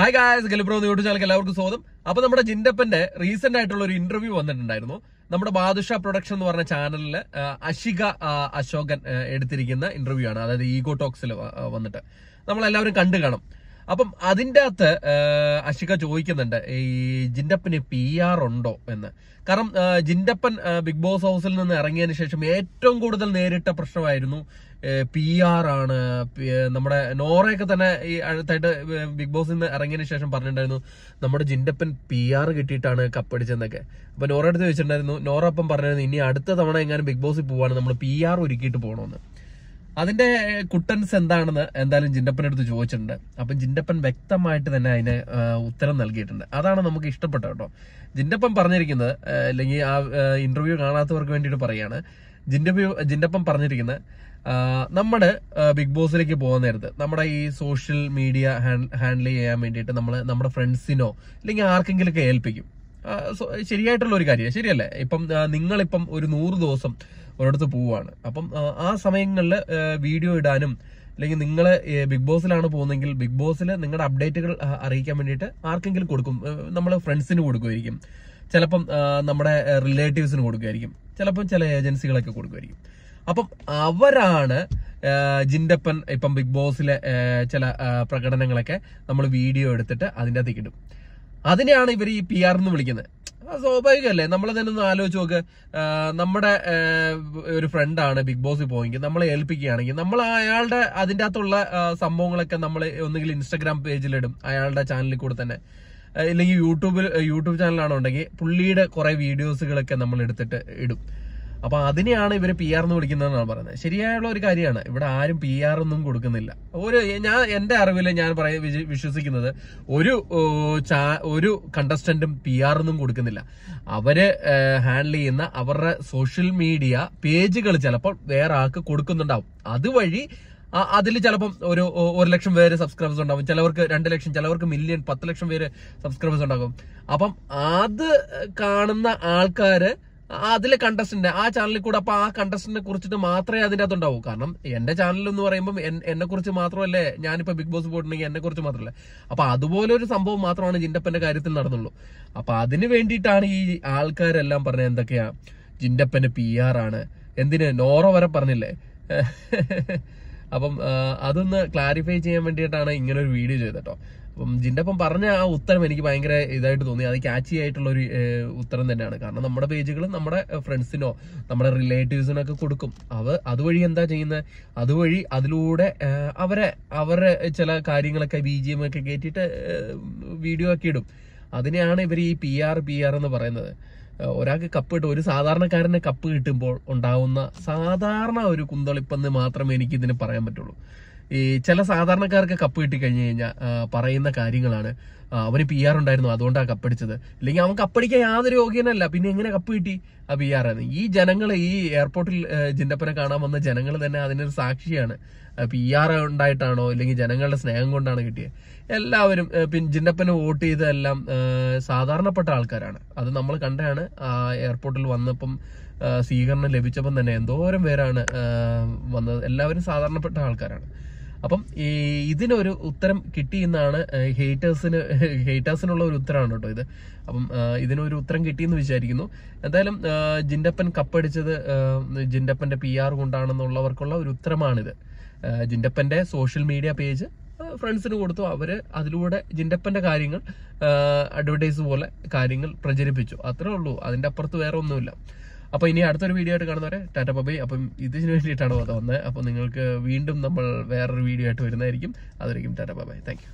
hi guys ഗലിബ്രോ YouTube channel എല്ലാവർക്കും സ്വാഗതം അപ്പൊ നമ്മുടെ ജിൻഡപ്പന്റെ റീസെന്റ് ആയിട്ടുള്ള ഒരു ഇന്റർവ്യൂ വന്നിട്ടുണ്ടായിരുന്നു നമ്മുടെ ബാദുഷ പ്രൊഡക്ഷൻ എന്ന് പറഞ്ഞ ചാനലില് അശിക അശോകൻ എടുത്തിരിക്കുന്ന ഇന്റർവ്യൂ ആണ് അതായത് ഈഗോ ടോക്സിൽ വന്നിട്ട് നമ്മളെല്ലാവരും കണ്ടു കാണും അപ്പം അതിൻ്റെ അകത്ത് അശിക ചോദിക്കുന്നുണ്ട് ഈ ജിൻഡപ്പന് പി ആർ ഉണ്ടോ എന്ന് കാരണം ജിൻഡപ്പൻ ബിഗ് ബോസ് ഹൗസിൽ നിന്ന് ഇറങ്ങിയതിന് ശേഷം ഏറ്റവും കൂടുതൽ നേരിട്ട പ്രശ്നമായിരുന്നു പി ആർ ആണ് നമ്മുടെ നോറയൊക്കെ തന്നെ ഈ അടുത്തായിട്ട് ബിഗ് ബോസിൽ നിന്ന് ഇറങ്ങിയതിന് ശേഷം പറഞ്ഞിട്ടുണ്ടായിരുന്നു നമ്മുടെ ജിൻഡപ്പൻ പി ആർ കിട്ടിയിട്ടാണ് കപ്പടിച്ചെന്നൊക്കെ അപ്പൊ നോറ അടുത്ത് ചോദിച്ചിട്ടുണ്ടായിരുന്നു നോറ അപ്പം പറഞ്ഞിരുന്നു ഇനി അടുത്ത തവണ എങ്ങാനും ബിഗ് ബോസിൽ പോവാണ് നമ്മൾ പി ആർ ഒരുക്കിയിട്ട് പോകണമെന്ന് അതിന്റെ കുട്ടൻസ് എന്താണെന്ന് എന്തായാലും ജിൻഡപ്പനടുത്ത് ചോദിച്ചിട്ടുണ്ട് അപ്പൊ ജിൻഡപ്പൻ വ്യക്തമായിട്ട് തന്നെ അതിന് ഉത്തരം നൽകിയിട്ടുണ്ട് അതാണ് നമുക്ക് ഇഷ്ടപ്പെട്ട കേട്ടോ ജിൻഡപ്പൻ പറഞ്ഞിരിക്കുന്നത് അല്ലെങ്കിൽ ആ ഇന്റർവ്യൂ കാണാത്തവർക്ക് വേണ്ടിയിട്ട് പറയാണ് ജിൻഡപ്പൻ ജിൻഡപ്പൻ പറഞ്ഞിരിക്കുന്നത് നമ്മുടെ ബിഗ് ബോസിലേക്ക് പോകുന്ന നേരത്ത് നമ്മുടെ ഈ സോഷ്യൽ മീഡിയ ഹാൻഡിൽ ചെയ്യാൻ വേണ്ടിയിട്ട് നമ്മൾ നമ്മുടെ ഫ്രണ്ട്സിനോ അല്ലെങ്കിൽ ആർക്കെങ്കിലുമൊക്കെ ഏൽപ്പിക്കും ശരിയായിട്ടുള്ള ഒരു കാര്യമാണ് ശരിയല്ലേ ഇപ്പം നിങ്ങളിപ്പം ഒരു നൂറ് ദിവസം ഒരിടത്ത് പോവുകയാണ് അപ്പം ആ സമയങ്ങളിൽ വീഡിയോ ഇടാനും അല്ലെങ്കിൽ നിങ്ങൾ ബിഗ് ബോസിലാണ് പോകുന്നതെങ്കിൽ ബിഗ് ബോസിൽ നിങ്ങളുടെ അപ്ഡേറ്റുകൾ അറിയിക്കാൻ വേണ്ടിയിട്ട് ആർക്കെങ്കിലും കൊടുക്കും നമ്മൾ ഫ്രണ്ട്സിന് കൊടുക്കുമായിരിക്കും ചിലപ്പം നമ്മുടെ റിലേറ്റീവ്സിന് കൊടുക്കുമായിരിക്കും ചിലപ്പം ചില ഏജൻസികളൊക്കെ കൊടുക്കുമായിരിക്കും അപ്പം അവരാണ് ജിൻഡപ്പൻ ഇപ്പം ബിഗ് ബോസിലെ ചില പ്രകടനങ്ങളൊക്കെ നമ്മൾ വീഡിയോ എടുത്തിട്ട് അതിൻ്റെ അകത്തേക്ക് ഇടും അതിനെയാണ് ഇവർ ഈ പി ആർ എന്ന് വിളിക്കുന്നത് സ്വാഭാവികമല്ലേ നമ്മൾ തന്നെ ഒന്ന് ആലോചിച്ച് നോക്ക് നമ്മുടെ ഒരു ഫ്രണ്ടാണ് ബിഗ് ബോസിൽ പോയെങ്കിൽ നമ്മളെ ഏൽപ്പിക്കുകയാണെങ്കിൽ നമ്മൾ അയാളുടെ അതിൻ്റെ അകത്തുള്ള സംഭവങ്ങളൊക്കെ നമ്മൾ ഒന്നുകിൽ ഇൻസ്റ്റാഗ്രാം പേജിലിടും അയാളുടെ ചാനലിൽ കൂടെ തന്നെ ഇല്ലെങ്കിൽ യൂട്യൂബിൽ യൂട്യൂബ് ചാനലാണെന്നുണ്ടെങ്കിൽ പുള്ളിയുടെ കുറേ വീഡിയോസുകളൊക്കെ നമ്മൾ എടുത്തിട്ട് ഇടും അപ്പൊ അതിനെയാണ് ഇവര് പി ആർ എന്ന് വിളിക്കുന്നതെന്നാണ് പറയുന്നത് ശരിയായുള്ള ഒരു കാര്യമാണ് ഇവിടെ ആരും പി ആർ ഒന്നും കൊടുക്കുന്നില്ല ഒരു ഞാൻ എന്റെ അറിവിൽ ഞാൻ പറയ വിശ്വസിക്കുന്നത് ഒരു ഒരു കണ്ടസ്റ്റന്റും പി ആർ ഒന്നും കൊടുക്കുന്നില്ല അവര് ഹാൻഡിൽ ചെയ്യുന്ന അവരുടെ സോഷ്യൽ മീഡിയ പേജുകൾ ചിലപ്പോൾ വേറെ ആൾക്ക് കൊടുക്കുന്നുണ്ടാവും അതുവഴി അതിൽ ചിലപ്പം ഒരു ഒരു ലക്ഷം പേര് സബ്സ്ക്രൈബേഴ്സ് ഉണ്ടാകും ചിലവർക്ക് രണ്ട് ലക്ഷം ചിലവർക്ക് മില്യൺ പത്ത് ലക്ഷം പേര് സബ്സ്ക്രൈബേഴ്സ് ഉണ്ടാകും അപ്പം അത് കാണുന്ന ആൾക്കാര് അതിലെ കണ്ടസ്റ്റന്റ് ആ ചാനലിൽ കൂടെ അപ്പൊ ആ കണ്ടസ്റ്റന്റിനെ കുറിച്ചിട്ട് മാത്രമേ അതിന്റെ അകത്തുണ്ടാവൂ കാരണം എന്റെ ചാനൽ എന്ന് പറയുമ്പോൾ എന്നെ കുറിച്ച് മാത്രമല്ലേ ഞാനിപ്പോ ബിഗ് ബോസ് പോയിട്ടുണ്ടെങ്കിൽ എന്നെ കുറിച്ച് മാത്രമല്ല അപ്പൊ അതുപോലെ ഒരു സംഭവം മാത്രമാണ് ജിൻഡപ്പന്റെ കാര്യത്തിൽ നടന്നുള്ളൂ അപ്പൊ അതിന് വേണ്ടിയിട്ടാണ് ഈ ആൾക്കാരെല്ലാം പറഞ്ഞത് എന്തൊക്കെയാ ജിൻഡപ്പന് പി ആർ ആണ് എന്തിന് നോറ വരെ പറഞ്ഞില്ലേ അപ്പം അതൊന്ന് ക്ലാരിഫൈ ചെയ്യാൻ വേണ്ടിയിട്ടാണ് ഇങ്ങനെ ഒരു വീഡിയോ ചെയ്തട്ടോ ജിൻ്റെ അപ്പം പറഞ്ഞ ആ ഉത്തരം എനിക്ക് ഭയങ്കര ഇതായിട്ട് തോന്നി അത് ക്യാച്ചി ആയിട്ടുള്ള ഒരു ഉത്തരം തന്നെയാണ് കാരണം നമ്മുടെ പേജുകൾ നമ്മുടെ ഫ്രണ്ട്സിനോ നമ്മുടെ റിലേറ്റീവ്സിനൊക്കെ കൊടുക്കും അവ അതുവഴി എന്താ ചെയ്യുന്നത് അതുവഴി അതിലൂടെ അവരെ അവരെ ചില കാര്യങ്ങളൊക്കെ ബി ജി എം ഒക്കെ കയറ്റിയിട്ട് വീഡിയോ ഒക്കെ ഇടും അതിനെയാണ് ഇവർ ഈ പി ആർ പി ആർ എന്ന് പറയുന്നത് ഒരാൾക്ക് കപ്പ് കിട്ടും ഒരു സാധാരണക്കാരന് കപ്പ് കിട്ടുമ്പോൾ ഉണ്ടാവുന്ന സാധാരണ ഒരു കുന്തളിപ്പെന്ന് മാത്രമേ എനിക്ക് പറയാൻ പറ്റുള്ളൂ ഈ ചില സാധാരണക്കാർക്ക് കപ്പ് കിട്ടിക്കഴിഞ്ഞ് കഴിഞ്ഞാൽ പറയുന്ന കാര്യങ്ങളാണ് അവന് പി ആർ ഉണ്ടായിരുന്നു അതുകൊണ്ടാണ് കപ്പടിച്ചത് അല്ലെങ്കിൽ അവൻ കപ്പടിക്കാൻ യാതൊരു യോഗ്യനല്ല പിന്നെ എങ്ങനെ കപ്പ് കിട്ടി ആ പി ആർ ആയിരുന്നു ഈ ജനങ്ങൾ ഈ എയർപോർട്ടിൽ ജിന്നപ്പനെ കാണാൻ വന്ന ജനങ്ങൾ തന്നെ അതിനൊരു സാക്ഷിയാണ് പി ആർ ഉണ്ടായിട്ടാണോ അല്ലെങ്കിൽ ജനങ്ങളുടെ സ്നേഹം കൊണ്ടാണ് കിട്ടിയത് എല്ലാവരും പിന്നെ ജിന്നപ്പനെ വോട്ട് ചെയ്തെല്ലാം സാധാരണപ്പെട്ട ആൾക്കാരാണ് അത് നമ്മൾ കണ്ടാണ് ആ എയർപോർട്ടിൽ വന്നപ്പം സ്വീകരണം ലഭിച്ചപ്പം തന്നെ എന്തോരം പേരാണ് വന്നത് എല്ലാവരും സാധാരണപ്പെട്ട ആൾക്കാരാണ് അപ്പം ഇതിനൊരു ഉത്തരം കിട്ടി എന്നാണ് ഹേറ്റേഴ്സിന് ഹേറ്റേഴ്സിനുള്ള ഒരു ഉത്തരമാണ് കേട്ടോ ഇത് അപ്പം ഇതിനൊരു ഉത്തരം കിട്ടിയെന്ന് വിചാരിക്കുന്നു എന്തായാലും ജിൻഡപ്പൻ കപ്പടിച്ചത് ജിൻഡപ്പന്റെ പി ആർ കൊണ്ടാണെന്നുള്ളവർക്കുള്ള ഒരു ഉത്തരമാണിത് ജിൻഡപ്പന്റെ സോഷ്യൽ മീഡിയ പേജ് ഫ്രണ്ട്സിന് കൊടുത്തു അവര് അതിലൂടെ ജിൻഡപ്പന്റെ കാര്യങ്ങൾ അഡ്വർടൈസ് പോലെ കാര്യങ്ങൾ പ്രചരിപ്പിച്ചു അത്രേ ഉള്ളൂ അതിന്റെ അപ്പുറത്ത് വേറെ ഒന്നുമില്ല അപ്പോൾ ഇനി അടുത്തൊരു വീഡിയോ ആയിട്ട് കാണുന്നവരെ ടാറ്റ ബബൈ അപ്പം ഇതിനു വേണ്ടിയിട്ടാണ് വന്നത് അപ്പോൾ നിങ്ങൾക്ക് വീണ്ടും നമ്മൾ വേറൊരു വീഡിയോ ആയിട്ട് വരുന്നതായിരിക്കും അതായിരിക്കും ടാറ്റ ബബൈ താങ്ക്